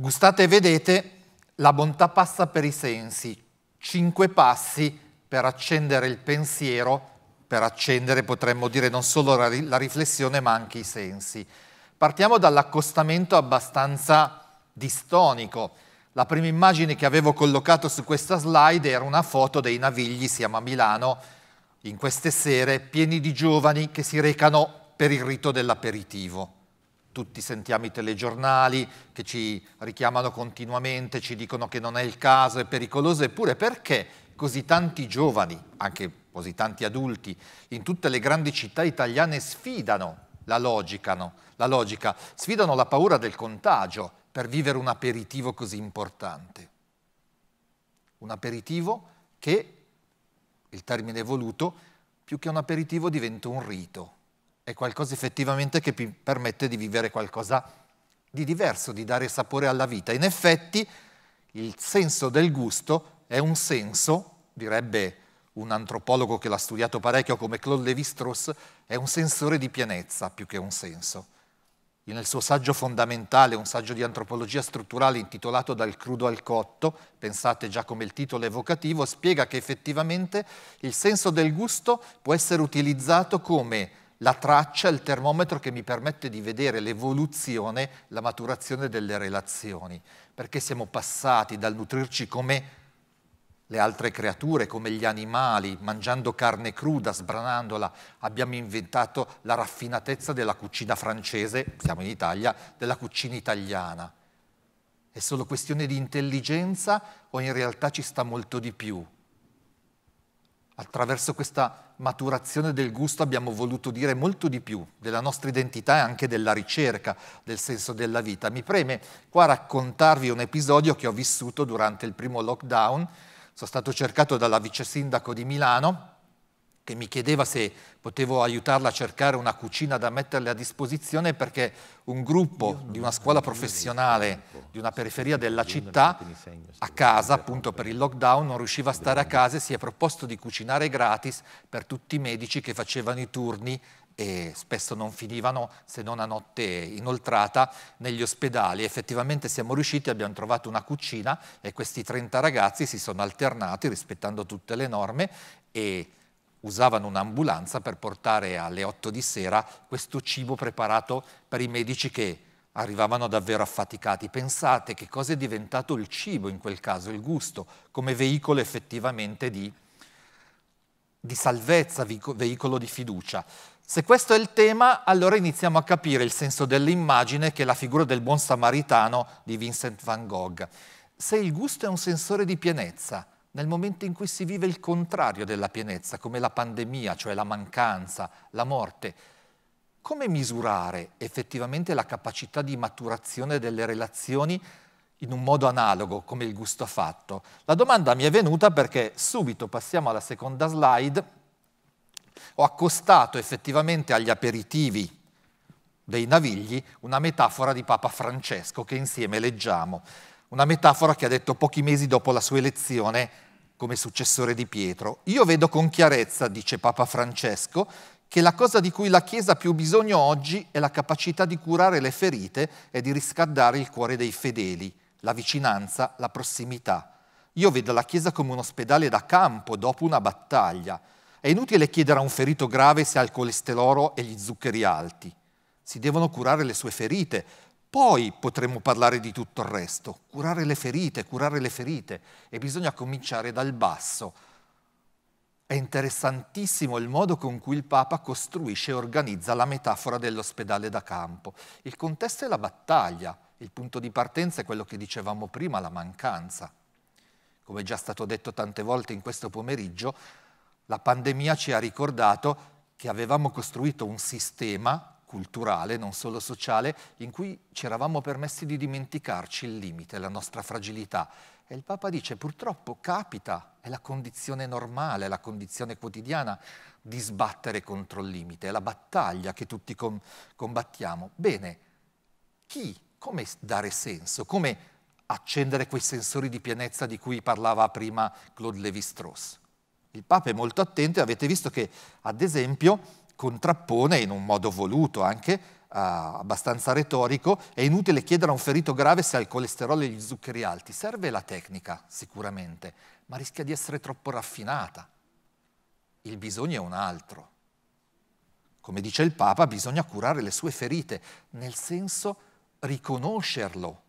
Gustate e vedete, la bontà passa per i sensi, cinque passi per accendere il pensiero, per accendere potremmo dire non solo la riflessione ma anche i sensi. Partiamo dall'accostamento abbastanza distonico. La prima immagine che avevo collocato su questa slide era una foto dei Navigli, siamo a Milano, in queste sere pieni di giovani che si recano per il rito dell'aperitivo tutti sentiamo i telegiornali che ci richiamano continuamente, ci dicono che non è il caso, è pericoloso, eppure perché così tanti giovani, anche così tanti adulti, in tutte le grandi città italiane sfidano la logica, no? la logica sfidano la paura del contagio per vivere un aperitivo così importante. Un aperitivo che, il termine è voluto, più che un aperitivo diventa un rito è qualcosa effettivamente che permette di vivere qualcosa di diverso, di dare sapore alla vita. In effetti il senso del gusto è un senso, direbbe un antropologo che l'ha studiato parecchio come Claude Lévi-Strauss, è un sensore di pienezza più che un senso. Nel suo saggio fondamentale, un saggio di antropologia strutturale intitolato Dal crudo al cotto, pensate già come il titolo evocativo, spiega che effettivamente il senso del gusto può essere utilizzato come la traccia, il termometro che mi permette di vedere l'evoluzione, la maturazione delle relazioni, perché siamo passati dal nutrirci come le altre creature, come gli animali, mangiando carne cruda, sbranandola, abbiamo inventato la raffinatezza della cucina francese, siamo in Italia, della cucina italiana. È solo questione di intelligenza o in realtà ci sta molto di più? attraverso questa maturazione del gusto abbiamo voluto dire molto di più della nostra identità e anche della ricerca del senso della vita. Mi preme qua raccontarvi un episodio che ho vissuto durante il primo lockdown. Sono stato cercato dalla vice sindaco di Milano che mi chiedeva se potevo aiutarla a cercare una cucina da metterle a disposizione perché un gruppo di una scuola professionale di una periferia della città a casa appunto per il lockdown non riusciva a stare a casa e si è proposto di cucinare gratis per tutti i medici che facevano i turni e spesso non finivano se non a notte inoltrata negli ospedali. Effettivamente siamo riusciti, abbiamo trovato una cucina e questi 30 ragazzi si sono alternati rispettando tutte le norme e usavano un'ambulanza per portare alle 8 di sera questo cibo preparato per i medici che arrivavano davvero affaticati. Pensate che cosa è diventato il cibo in quel caso, il gusto, come veicolo effettivamente di, di salvezza, veicolo di fiducia. Se questo è il tema, allora iniziamo a capire il senso dell'immagine che è la figura del buon samaritano di Vincent van Gogh. Se il gusto è un sensore di pienezza, nel momento in cui si vive il contrario della pienezza, come la pandemia, cioè la mancanza, la morte, come misurare effettivamente la capacità di maturazione delle relazioni in un modo analogo, come il gusto ha fatto? La domanda mi è venuta perché subito passiamo alla seconda slide. Ho accostato effettivamente agli aperitivi dei navigli una metafora di Papa Francesco che insieme leggiamo una metafora che ha detto pochi mesi dopo la sua elezione come successore di Pietro. Io vedo con chiarezza, dice Papa Francesco, che la cosa di cui la Chiesa ha più bisogno oggi è la capacità di curare le ferite e di riscaldare il cuore dei fedeli, la vicinanza, la prossimità. Io vedo la Chiesa come un ospedale da campo dopo una battaglia. È inutile chiedere a un ferito grave se ha il colesterolo e gli zuccheri alti. Si devono curare le sue ferite, poi potremo parlare di tutto il resto, curare le ferite, curare le ferite e bisogna cominciare dal basso. È interessantissimo il modo con cui il Papa costruisce e organizza la metafora dell'ospedale da campo. Il contesto è la battaglia, il punto di partenza è quello che dicevamo prima, la mancanza. Come è già stato detto tante volte in questo pomeriggio, la pandemia ci ha ricordato che avevamo costruito un sistema culturale, non solo sociale, in cui ci eravamo permessi di dimenticarci il limite, la nostra fragilità. E il Papa dice purtroppo capita, è la condizione normale, la condizione quotidiana di sbattere contro il limite, è la battaglia che tutti com combattiamo. Bene, chi, come dare senso, come accendere quei sensori di pienezza di cui parlava prima Claude Lévi-Strauss? Il Papa è molto attento e avete visto che, ad esempio, contrappone in un modo voluto anche Uh, abbastanza retorico, è inutile chiedere a un ferito grave se ha il colesterolo e gli zuccheri alti. Serve la tecnica, sicuramente, ma rischia di essere troppo raffinata. Il bisogno è un altro. Come dice il Papa, bisogna curare le sue ferite, nel senso riconoscerlo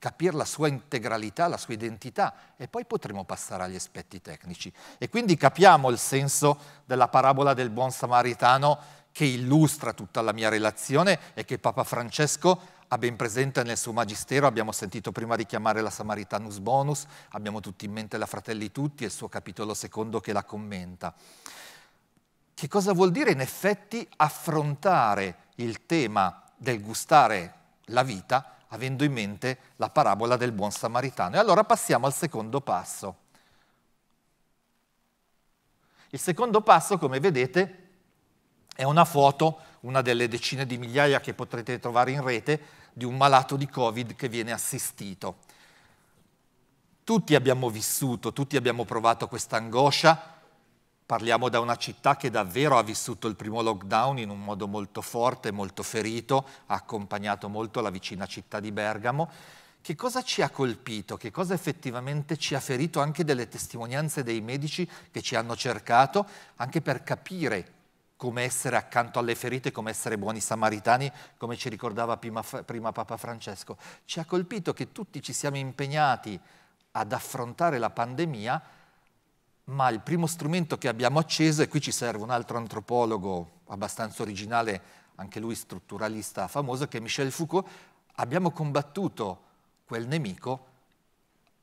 capire la sua integralità, la sua identità e poi potremo passare agli aspetti tecnici. E quindi capiamo il senso della parabola del buon samaritano che illustra tutta la mia relazione e che Papa Francesco ha ben presente nel suo magistero, abbiamo sentito prima richiamare la Samaritanus Bonus, abbiamo tutti in mente la Fratelli Tutti e il suo capitolo secondo che la commenta. Che cosa vuol dire in effetti affrontare il tema del gustare la vita avendo in mente la parabola del buon samaritano. E allora passiamo al secondo passo. Il secondo passo, come vedete, è una foto, una delle decine di migliaia che potrete trovare in rete, di un malato di Covid che viene assistito. Tutti abbiamo vissuto, tutti abbiamo provato questa angoscia Parliamo da una città che davvero ha vissuto il primo lockdown in un modo molto forte, molto ferito, ha accompagnato molto la vicina città di Bergamo. Che cosa ci ha colpito? Che cosa effettivamente ci ha ferito anche delle testimonianze dei medici che ci hanno cercato, anche per capire come essere accanto alle ferite, come essere buoni samaritani, come ci ricordava prima, prima, Papa Francesco. Ci ha colpito che tutti ci siamo impegnati ad affrontare la pandemia ma il primo strumento che abbiamo acceso, e qui ci serve un altro antropologo abbastanza originale, anche lui strutturalista famoso, che è Michel Foucault, abbiamo combattuto quel nemico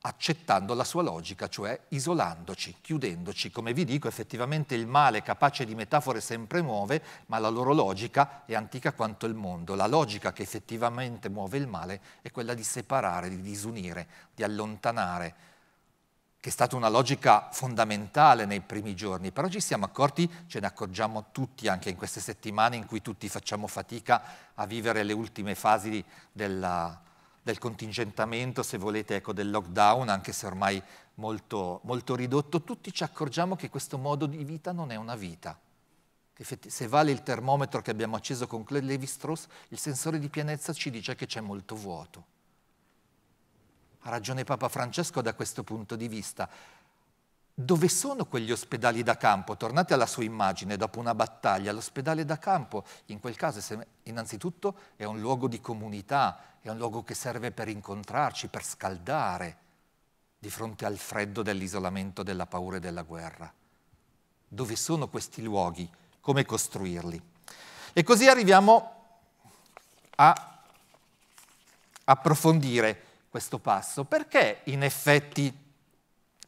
accettando la sua logica, cioè isolandoci, chiudendoci. Come vi dico, effettivamente il male capace di metafore sempre muove, ma la loro logica è antica quanto il mondo. La logica che effettivamente muove il male è quella di separare, di disunire, di allontanare, che è stata una logica fondamentale nei primi giorni, però ci siamo accorti, ce ne accorgiamo tutti anche in queste settimane in cui tutti facciamo fatica a vivere le ultime fasi della, del contingentamento, se volete, ecco, del lockdown, anche se ormai molto, molto ridotto, tutti ci accorgiamo che questo modo di vita non è una vita. Se vale il termometro che abbiamo acceso con Claude Levi-Strauss, il sensore di pienezza ci dice che c'è molto vuoto. Ha ragione Papa Francesco da questo punto di vista. Dove sono quegli ospedali da campo? Tornate alla sua immagine dopo una battaglia. L'ospedale da campo, in quel caso, innanzitutto è un luogo di comunità, è un luogo che serve per incontrarci, per scaldare di fronte al freddo dell'isolamento, della paura e della guerra. Dove sono questi luoghi? Come costruirli? E così arriviamo a approfondire questo passo? Perché in effetti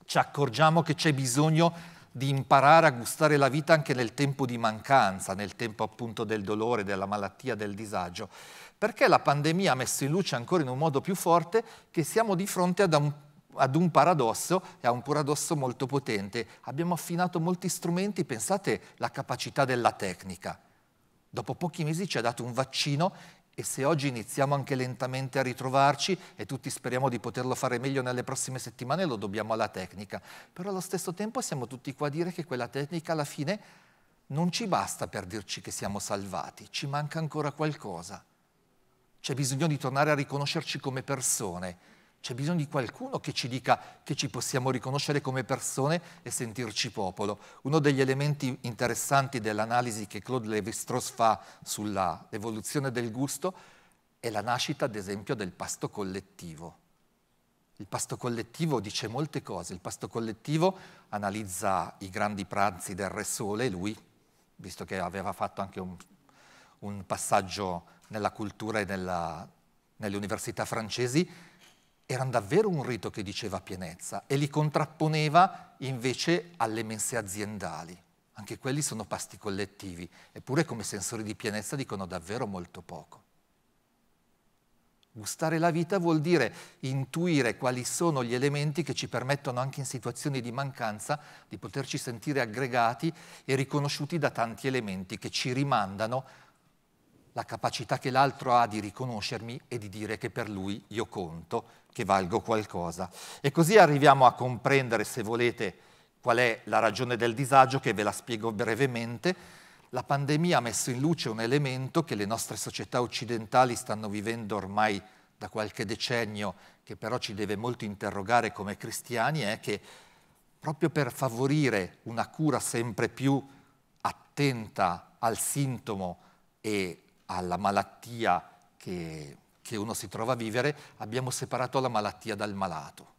ci accorgiamo che c'è bisogno di imparare a gustare la vita anche nel tempo di mancanza, nel tempo appunto del dolore, della malattia, del disagio? Perché la pandemia ha messo in luce ancora in un modo più forte che siamo di fronte ad un ad un paradosso e a un paradosso molto potente. Abbiamo affinato molti strumenti, pensate la capacità della tecnica. Dopo pochi mesi ci ha dato un vaccino e se oggi iniziamo anche lentamente a ritrovarci e tutti speriamo di poterlo fare meglio nelle prossime settimane, lo dobbiamo alla tecnica. Però allo stesso tempo siamo tutti qua a dire che quella tecnica alla fine non ci basta per dirci che siamo salvati, ci manca ancora qualcosa. C'è bisogno di tornare a riconoscerci come persone c'è bisogno di qualcuno che ci dica che ci possiamo riconoscere come persone e sentirci popolo. Uno degli elementi interessanti dell'analisi che Claude Lévi-Strauss fa sull'evoluzione del gusto è la nascita, ad esempio, del pasto collettivo. Il pasto collettivo dice molte cose. Il pasto collettivo analizza i grandi pranzi del Re Sole, lui, visto che aveva fatto anche un, un passaggio nella cultura e nella, nelle università francesi, erano davvero un rito che diceva pienezza e li contrapponeva invece alle mense aziendali. Anche quelli sono pasti collettivi, eppure come sensori di pienezza dicono davvero molto poco. Gustare la vita vuol dire intuire quali sono gli elementi che ci permettono anche in situazioni di mancanza di poterci sentire aggregati e riconosciuti da tanti elementi che ci rimandano la capacità che l'altro ha di riconoscermi e di dire che per lui io conto, che valgo qualcosa. E così arriviamo a comprendere, se volete, qual è la ragione del disagio, che ve la spiego brevemente. La pandemia ha messo in luce un elemento che le nostre società occidentali stanno vivendo ormai da qualche decennio, che però ci deve molto interrogare come cristiani, è che proprio per favorire una cura sempre più attenta al sintomo e alla malattia che, che uno si trova a vivere, abbiamo separato la malattia dal malato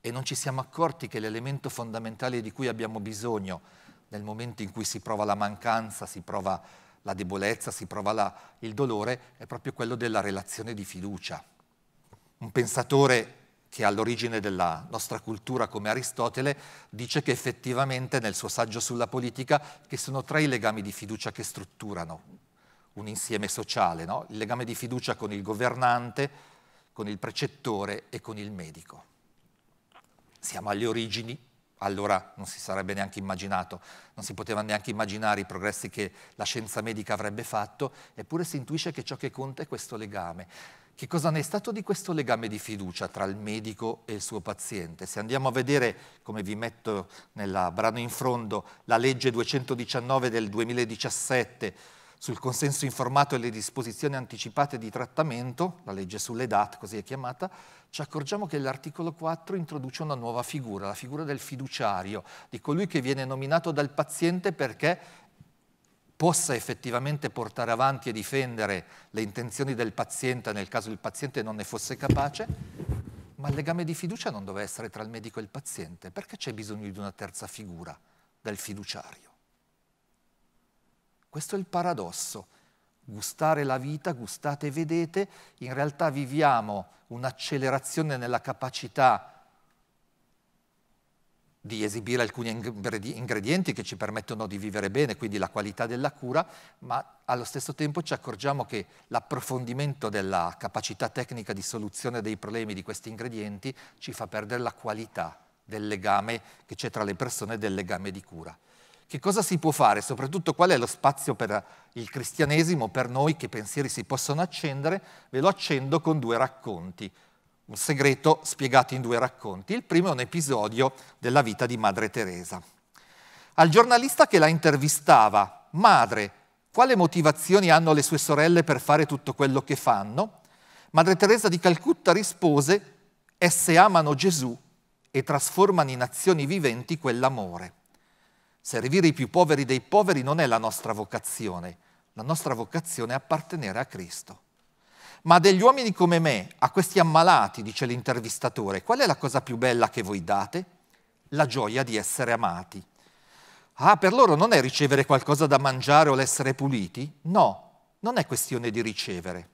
e non ci siamo accorti che l'elemento fondamentale di cui abbiamo bisogno nel momento in cui si prova la mancanza, si prova la debolezza, si prova la, il dolore, è proprio quello della relazione di fiducia. Un pensatore che è all'origine della nostra cultura come Aristotele dice che effettivamente nel suo saggio sulla politica che sono tre i legami di fiducia che strutturano un insieme sociale, no? il legame di fiducia con il governante, con il precettore e con il medico. Siamo alle origini, allora non si sarebbe neanche immaginato, non si poteva neanche immaginare i progressi che la scienza medica avrebbe fatto, eppure si intuisce che ciò che conta è questo legame. Che cosa ne è stato di questo legame di fiducia tra il medico e il suo paziente? Se andiamo a vedere, come vi metto nel brano in fondo, la legge 219 del 2017, sul consenso informato e le disposizioni anticipate di trattamento, la legge sulle DAT così è chiamata, ci accorgiamo che l'articolo 4 introduce una nuova figura, la figura del fiduciario, di colui che viene nominato dal paziente perché possa effettivamente portare avanti e difendere le intenzioni del paziente nel caso il paziente non ne fosse capace, ma il legame di fiducia non doveva essere tra il medico e il paziente, perché c'è bisogno di una terza figura, del fiduciario? Questo è il paradosso. Gustare la vita, gustate e vedete, in realtà viviamo un'accelerazione nella capacità di esibire alcuni ingredienti che ci permettono di vivere bene, quindi la qualità della cura, ma allo stesso tempo ci accorgiamo che l'approfondimento della capacità tecnica di soluzione dei problemi di questi ingredienti ci fa perdere la qualità del legame che c'è tra le persone e del legame di cura. Che cosa si può fare? Soprattutto qual è lo spazio per il cristianesimo, per noi che pensieri si possono accendere? Ve lo accendo con due racconti, un segreto spiegato in due racconti. Il primo è un episodio della vita di Madre Teresa. Al giornalista che la intervistava, madre, quale motivazioni hanno le sue sorelle per fare tutto quello che fanno? Madre Teresa di Calcutta rispose, esse amano Gesù e trasformano in azioni viventi quell'amore. Servire i più poveri dei poveri non è la nostra vocazione, la nostra vocazione è appartenere a Cristo. Ma degli uomini come me, a questi ammalati, dice l'intervistatore, qual è la cosa più bella che voi date? La gioia di essere amati. Ah, per loro non è ricevere qualcosa da mangiare o l'essere puliti? No, non è questione di ricevere.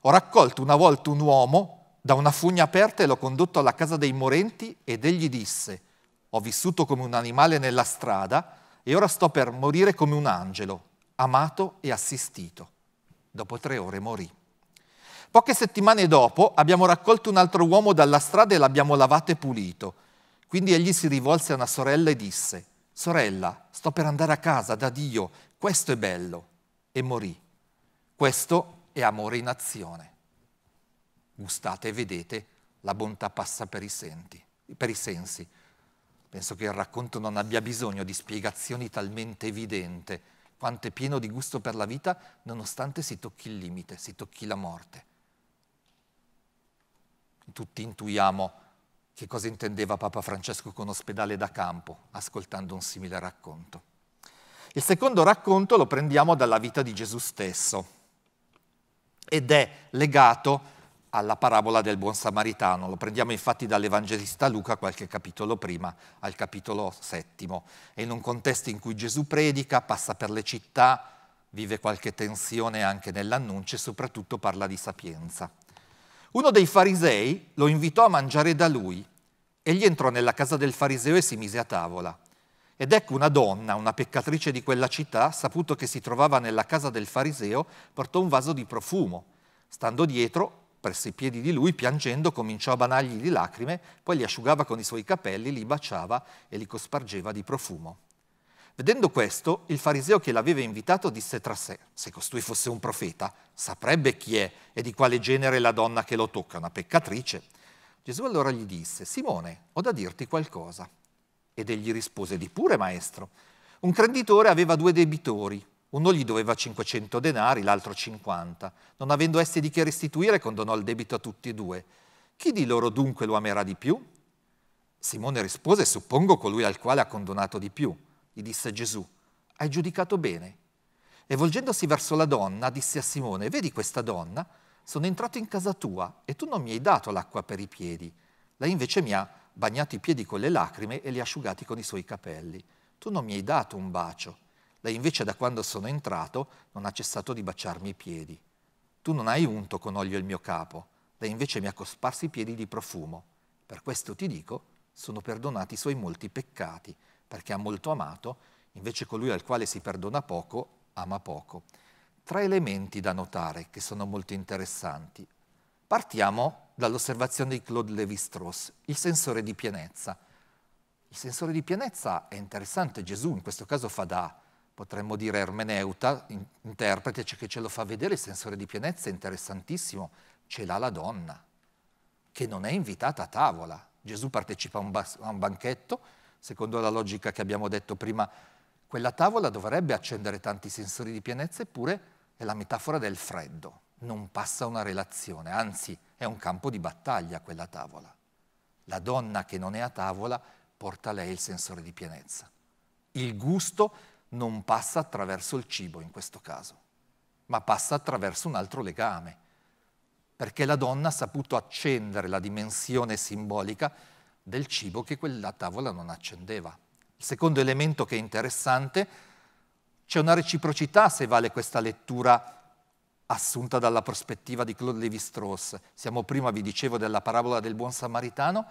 Ho raccolto una volta un uomo da una fugna aperta e l'ho condotto alla casa dei morenti ed egli disse, ho vissuto come un animale nella strada e ora sto per morire come un angelo, amato e assistito. Dopo tre ore morì. Poche settimane dopo abbiamo raccolto un altro uomo dalla strada e l'abbiamo lavato e pulito. Quindi egli si rivolse a una sorella e disse, Sorella, sto per andare a casa da Dio, questo è bello. E morì. Questo è amore in azione. Gustate e vedete, la bontà passa per i, senti, per i sensi. Penso che il racconto non abbia bisogno di spiegazioni talmente evidente, quanto è pieno di gusto per la vita, nonostante si tocchi il limite, si tocchi la morte. Tutti intuiamo che cosa intendeva Papa Francesco con ospedale da campo, ascoltando un simile racconto. Il secondo racconto lo prendiamo dalla vita di Gesù stesso ed è legato a alla parabola del buon samaritano. Lo prendiamo infatti dall'Evangelista Luca qualche capitolo prima, al capitolo settimo. È in un contesto in cui Gesù predica, passa per le città, vive qualche tensione anche nell'annuncio e soprattutto parla di sapienza. Uno dei farisei lo invitò a mangiare da lui. Egli entrò nella casa del fariseo e si mise a tavola. Ed ecco una donna, una peccatrice di quella città, saputo che si trovava nella casa del fariseo, portò un vaso di profumo. Stando dietro, presso i piedi di lui, piangendo cominciò a banargli di lacrime, poi li asciugava con i suoi capelli, li baciava e li cospargeva di profumo. Vedendo questo, il fariseo che l'aveva invitato disse tra sé, se costui fosse un profeta, saprebbe chi è e di quale genere la donna che lo tocca, una peccatrice. Gesù allora gli disse, Simone, ho da dirti qualcosa. Ed egli rispose, di pure, maestro. Un creditore aveva due debitori. Uno gli doveva 500 denari, l'altro 50. Non avendo essi di che restituire, condonò il debito a tutti e due. Chi di loro dunque lo amerà di più? Simone rispose, suppongo colui al quale ha condonato di più. Gli disse Gesù, hai giudicato bene. E volgendosi verso la donna, disse a Simone, vedi questa donna? Sono entrato in casa tua e tu non mi hai dato l'acqua per i piedi. Lei invece mi ha bagnato i piedi con le lacrime e li ha asciugati con i suoi capelli. Tu non mi hai dato un bacio lei invece da quando sono entrato non ha cessato di baciarmi i piedi. Tu non hai unto con olio il mio capo, lei invece mi ha cosparsi i piedi di profumo. Per questo ti dico, sono perdonati i suoi molti peccati, perché ha molto amato, invece colui al quale si perdona poco, ama poco. Tre elementi da notare che sono molto interessanti. Partiamo dall'osservazione di Claude Lévi-Strauss, il sensore di pienezza. Il sensore di pienezza è interessante, Gesù in questo caso fa da potremmo dire ermeneuta, in, interprete, cioè che ce lo fa vedere il sensore di pienezza, è interessantissimo, ce l'ha la donna, che non è invitata a tavola. Gesù partecipa a un, bas- a un banchetto, secondo la logica che abbiamo detto prima, quella tavola dovrebbe accendere tanti sensori di pienezza, eppure è la metafora del freddo, non passa una relazione, anzi è un campo di battaglia quella tavola. La donna che non è a tavola porta a lei il sensore di pienezza. Il gusto non passa attraverso il cibo in questo caso, ma passa attraverso un altro legame, perché la donna ha saputo accendere la dimensione simbolica del cibo che quella tavola non accendeva. Il secondo elemento che è interessante, c'è una reciprocità se vale questa lettura assunta dalla prospettiva di Claude lévi strauss Siamo prima, vi dicevo, della parabola del buon samaritano.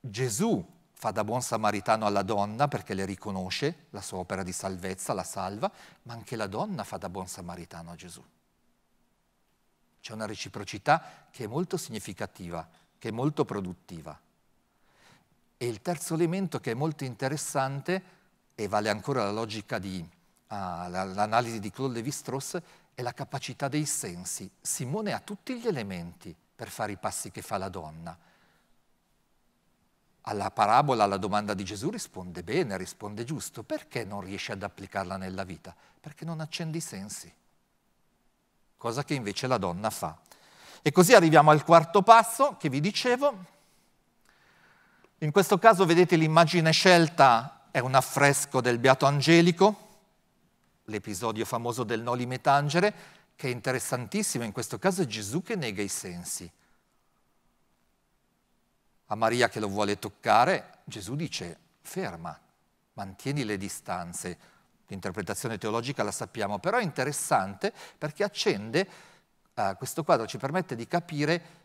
Gesù fa da buon samaritano alla donna perché le riconosce la sua opera di salvezza, la salva, ma anche la donna fa da buon samaritano a Gesù. C'è una reciprocità che è molto significativa, che è molto produttiva. E il terzo elemento che è molto interessante, e vale ancora la logica di, ah, l'analisi di Claude Lévi-Strauss, è la capacità dei sensi. Simone ha tutti gli elementi per fare i passi che fa la donna alla parabola, alla domanda di Gesù risponde bene, risponde giusto. Perché non riesce ad applicarla nella vita? Perché non accende i sensi, cosa che invece la donna fa. E così arriviamo al quarto passo che vi dicevo. In questo caso vedete l'immagine scelta è un affresco del Beato Angelico, l'episodio famoso del Noli Metangere, che è interessantissimo, in questo caso è Gesù che nega i sensi a Maria che lo vuole toccare, Gesù dice ferma, mantieni le distanze. L'interpretazione teologica la sappiamo, però è interessante perché accende, eh, questo quadro ci permette di capire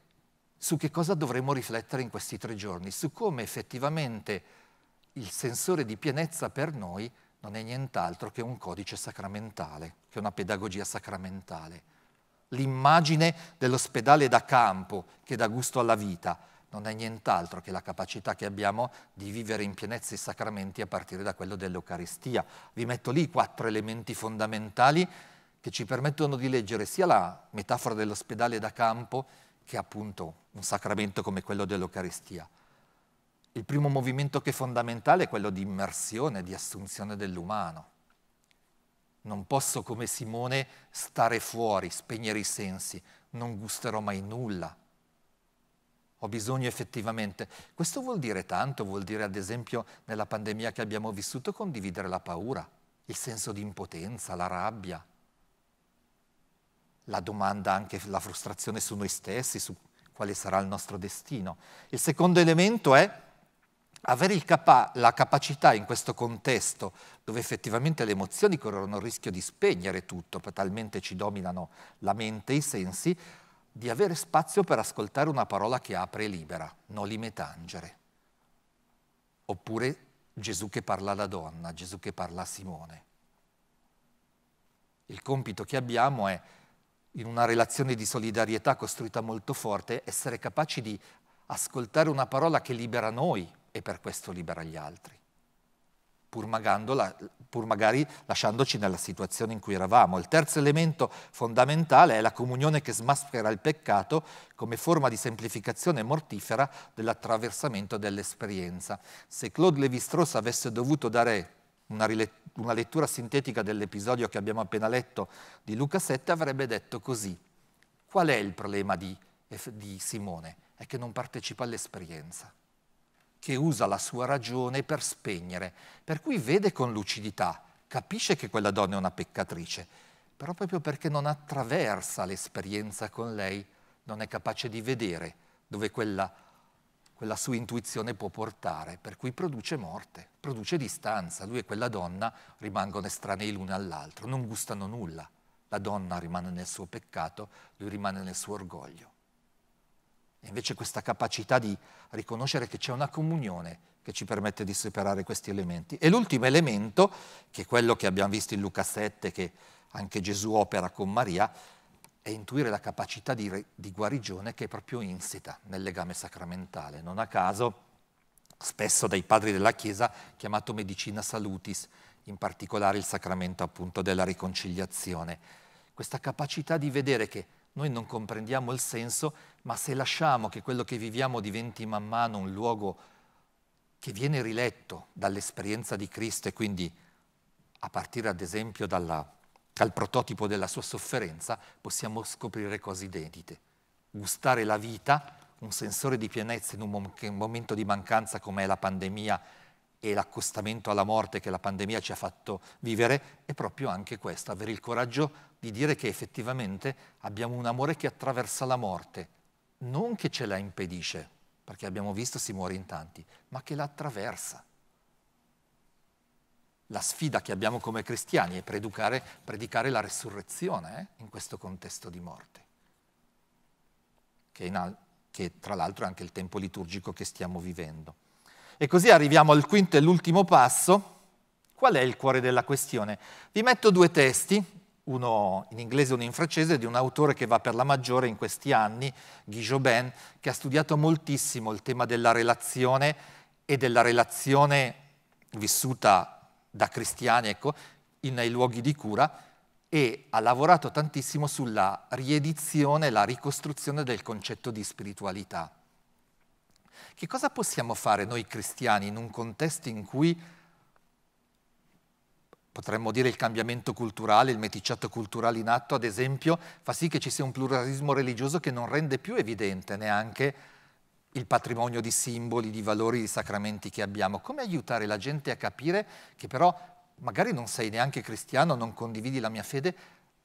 su che cosa dovremmo riflettere in questi tre giorni, su come effettivamente il sensore di pienezza per noi non è nient'altro che un codice sacramentale, che una pedagogia sacramentale. L'immagine dell'ospedale da campo che dà gusto alla vita, non è nient'altro che la capacità che abbiamo di vivere in pienezza i sacramenti a partire da quello dell'Eucaristia. Vi metto lì quattro elementi fondamentali che ci permettono di leggere sia la metafora dell'ospedale da campo che appunto un sacramento come quello dell'Eucaristia. Il primo movimento che è fondamentale è quello di immersione, di assunzione dell'umano. Non posso come Simone stare fuori, spegnere i sensi, non gusterò mai nulla, ho bisogno effettivamente. Questo vuol dire tanto, vuol dire ad esempio nella pandemia che abbiamo vissuto condividere la paura, il senso di impotenza, la rabbia, la domanda anche, la frustrazione su noi stessi, su quale sarà il nostro destino. Il secondo elemento è avere capa- la capacità in questo contesto dove effettivamente le emozioni corrono il rischio di spegnere tutto, talmente ci dominano la mente e i sensi, di avere spazio per ascoltare una parola che apre e libera, noli metangere. Oppure Gesù che parla alla donna, Gesù che parla a Simone. Il compito che abbiamo è, in una relazione di solidarietà costruita molto forte, essere capaci di ascoltare una parola che libera noi e per questo libera gli altri pur, pur magari lasciandoci nella situazione in cui eravamo. Il terzo elemento fondamentale è la comunione che smaschera il peccato come forma di semplificazione mortifera dell'attraversamento dell'esperienza. Se Claude Lévi-Strauss avesse dovuto dare una, una lettura sintetica dell'episodio che abbiamo appena letto di Luca 7, avrebbe detto così. Qual è il problema di, di Simone? È che non partecipa all'esperienza che usa la sua ragione per spegnere, per cui vede con lucidità, capisce che quella donna è una peccatrice, però proprio perché non attraversa l'esperienza con lei, non è capace di vedere dove quella, quella sua intuizione può portare, per cui produce morte, produce distanza. Lui e quella donna rimangono estranei l'uno all'altro, non gustano nulla. La donna rimane nel suo peccato, lui rimane nel suo orgoglio. E invece questa capacità di riconoscere che c'è una comunione che ci permette di superare questi elementi. E l'ultimo elemento, che è quello che abbiamo visto in Luca 7, che anche Gesù opera con Maria, è intuire la capacità di, di guarigione che è proprio insita nel legame sacramentale. Non a caso, spesso dai padri della Chiesa, chiamato medicina salutis, in particolare il sacramento appunto della riconciliazione. Questa capacità di vedere che noi non comprendiamo il senso, ma se lasciamo che quello che viviamo diventi man mano un luogo che viene riletto dall'esperienza di Cristo e quindi a partire ad esempio dalla, dal prototipo della sua sofferenza, possiamo scoprire cose inedite, gustare la vita, un sensore di pienezza in un momento di mancanza come è la pandemia e l'accostamento alla morte che la pandemia ci ha fatto vivere è proprio anche questo, avere il coraggio di dire che effettivamente abbiamo un amore che attraversa la morte, non che ce la impedisce, perché abbiamo visto si muore in tanti, ma che la attraversa. La sfida che abbiamo come cristiani è predicare la resurrezione eh, in questo contesto di morte, che, al- che tra l'altro è anche il tempo liturgico che stiamo vivendo. E così arriviamo al quinto e l'ultimo passo. Qual è il cuore della questione? Vi metto due testi, uno in inglese e uno in francese, di un autore che va per la maggiore in questi anni, Guy Jobin, che ha studiato moltissimo il tema della relazione e della relazione vissuta da cristiani, ecco, nei luoghi di cura e ha lavorato tantissimo sulla riedizione, la ricostruzione del concetto di spiritualità. Che cosa possiamo fare noi cristiani in un contesto in cui potremmo dire il cambiamento culturale, il meticciato culturale in atto, ad esempio, fa sì che ci sia un pluralismo religioso che non rende più evidente neanche il patrimonio di simboli, di valori, di sacramenti che abbiamo. Come aiutare la gente a capire che però magari non sei neanche cristiano, non condividi la mia fede,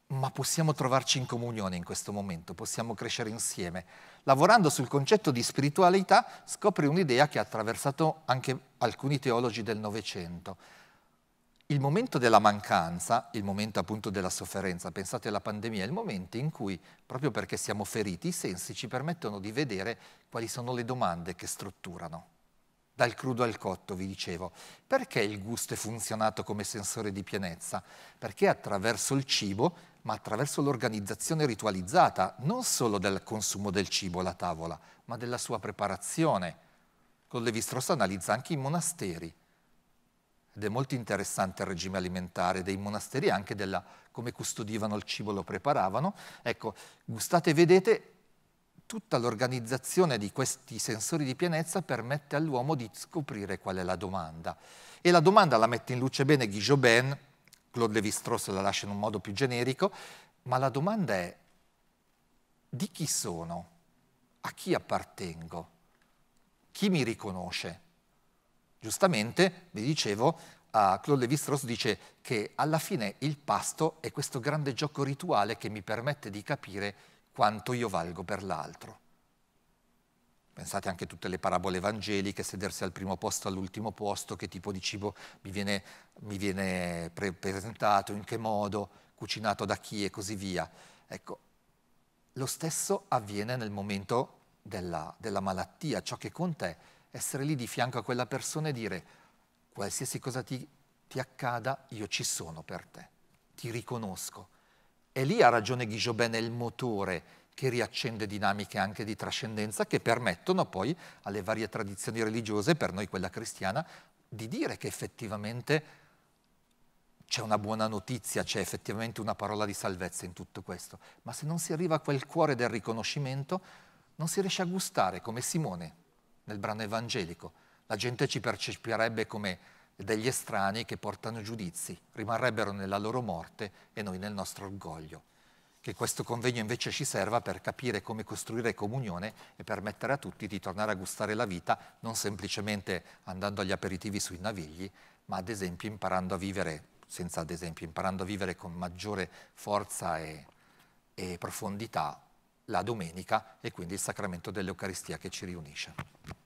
ma possiamo trovarci in comunione in questo momento, possiamo crescere insieme. Lavorando sul concetto di spiritualità scopre un'idea che ha attraversato anche alcuni teologi del Novecento. Il momento della mancanza, il momento appunto della sofferenza, pensate alla pandemia, è il momento in cui, proprio perché siamo feriti, i sensi ci permettono di vedere quali sono le domande che strutturano. Dal crudo al cotto, vi dicevo, perché il gusto è funzionato come sensore di pienezza? Perché attraverso il cibo ma attraverso l'organizzazione ritualizzata non solo del consumo del cibo alla tavola, ma della sua preparazione. Con Levi-Strauss analizza anche i monasteri ed è molto interessante il regime alimentare dei monasteri, anche della, come custodivano il cibo, lo preparavano. Ecco, gustate e vedete, tutta l'organizzazione di questi sensori di pienezza permette all'uomo di scoprire qual è la domanda. E la domanda la mette in luce bene Guy Jobin, Claude Lévi-Strauss la lascia in un modo più generico, ma la domanda è di chi sono? A chi appartengo? Chi mi riconosce? Giustamente, vi dicevo, uh, Claude Lévi-Strauss dice che alla fine il pasto è questo grande gioco rituale che mi permette di capire quanto io valgo per l'altro. Pensate anche a tutte le parabole evangeliche, sedersi al primo posto, all'ultimo posto, che tipo di cibo mi viene, mi viene pre- presentato, in che modo, cucinato da chi e così via. Ecco, lo stesso avviene nel momento della, della malattia. Ciò che conta è essere lì di fianco a quella persona e dire qualsiasi cosa ti, ti accada, io ci sono per te, ti riconosco. E lì ha ragione Ghigiobè nel motore che riaccende dinamiche anche di trascendenza che permettono poi alle varie tradizioni religiose, per noi quella cristiana, di dire che effettivamente c'è una buona notizia, c'è effettivamente una parola di salvezza in tutto questo, ma se non si arriva a quel cuore del riconoscimento, non si riesce a gustare come Simone nel brano evangelico. La gente ci percepirebbe come degli estranei che portano giudizi, rimarrebbero nella loro morte e noi nel nostro orgoglio che questo convegno invece ci serva per capire come costruire comunione e permettere a tutti di tornare a gustare la vita non semplicemente andando agli aperitivi sui navigli, ma ad esempio imparando a vivere, senza ad esempio, imparando a vivere con maggiore forza e, e profondità la domenica e quindi il sacramento dell'Eucaristia che ci riunisce.